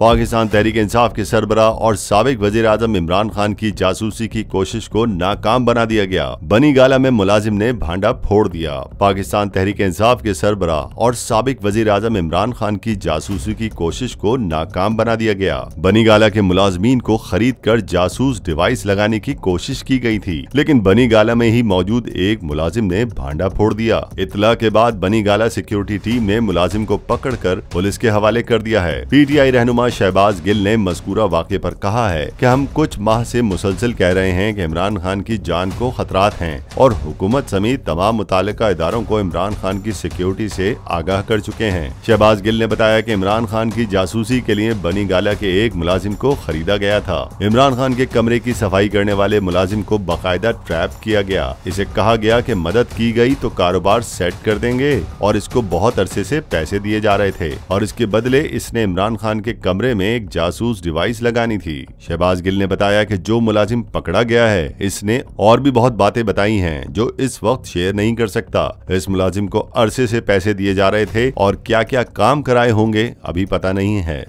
पाकिस्तान तहरीक इंसाफ के सरबरा और सबक वजीर आजम इमरान खान की जासूसी की कोशिश को नाकाम बना दिया गया बनी गाला में मुलाजिम ने भांडा फोड़ दिया पाकिस्तान तहरीक इंसाफ के सरबरा और सबक वजीर आजम इमरान खान की जासूसी की कोशिश को नाकाम बना दिया गया बनी गाला के मुलाजमीन को खरीद कर जासूस डिवाइस लगाने की कोशिश की गयी थी लेकिन बनी गाला में ही मौजूद एक मुलाजिम ने भांडा फोड़ दिया इतला के बाद बनी गाला सिक्योरिटी टीम ने मुलाजिम को पकड़ कर पुलिस के हवाले कर दिया है पी आई रहनुमा रहनुमा शहबाज गिल ने मजकूरा वाक्य पर कहा है कि हम कुछ माह से मुसलसल कह रहे हैं कि इमरान खान की जान को खतरात हैं और हुकूमत समेत तमाम मुतल इदारों को इमरान खान की सिक्योरिटी से आगाह कर चुके हैं शहबाज गिल ने बताया कि इमरान खान की जासूसी के लिए बनी गाला के एक मुलाजिम को खरीदा गया था इमरान खान के कमरे की सफाई करने वाले मुलाजिम को बाकायदा ट्रैप किया गया इसे कहा गया की मदद की गयी तो कारोबार सेट कर देंगे और इसको बहुत अरसे ऐसी पैसे दिए जा रहे थे और इसके बदले इसने इमरान खान के कमरे कमरे में एक जासूस डिवाइस लगानी थी शहबाज गिल ने बताया कि जो मुलाजिम पकड़ा गया है इसने और भी बहुत बातें बताई हैं जो इस वक्त शेयर नहीं कर सकता इस मुलाजिम को अरसे से पैसे दिए जा रहे थे और क्या क्या काम कराए होंगे अभी पता नहीं है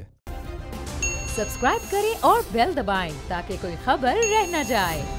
सब्सक्राइब करें और बेल दबाए ताकि कोई खबर रह न जाए